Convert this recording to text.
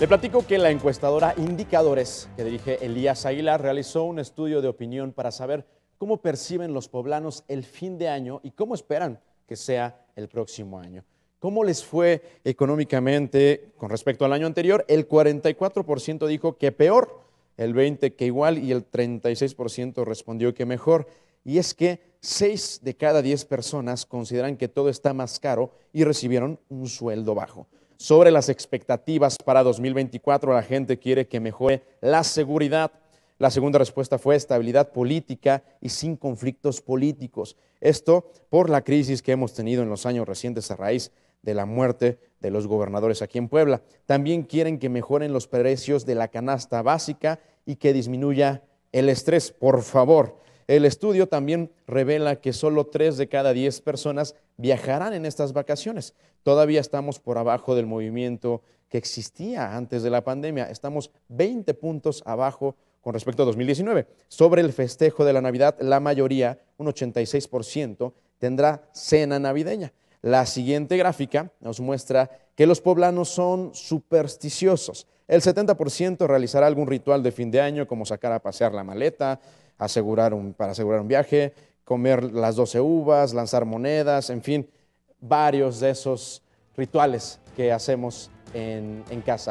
Le platico que la encuestadora Indicadores, que dirige Elías Aguilar, realizó un estudio de opinión para saber cómo perciben los poblanos el fin de año y cómo esperan que sea el próximo año. ¿Cómo les fue económicamente con respecto al año anterior? El 44% dijo que peor, el 20% que igual y el 36% respondió que mejor. Y es que 6 de cada 10 personas consideran que todo está más caro y recibieron un sueldo bajo sobre las expectativas para 2024. La gente quiere que mejore la seguridad. La segunda respuesta fue estabilidad política y sin conflictos políticos. Esto por la crisis que hemos tenido en los años recientes a raíz de la muerte de los gobernadores aquí en Puebla. También quieren que mejoren los precios de la canasta básica y que disminuya el estrés. Por favor, el estudio también revela que solo 3 de cada 10 personas viajarán en estas vacaciones. Todavía estamos por abajo del movimiento que existía antes de la pandemia. Estamos 20 puntos abajo con respecto a 2019. Sobre el festejo de la Navidad, la mayoría, un 86%, tendrá cena navideña. La siguiente gráfica nos muestra que los poblanos son supersticiosos. El 70% realizará algún ritual de fin de año, como sacar a pasear la maleta, asegurar un, para asegurar un viaje, comer las 12 uvas, lanzar monedas, en fin, varios de esos rituales que hacemos en, en casa.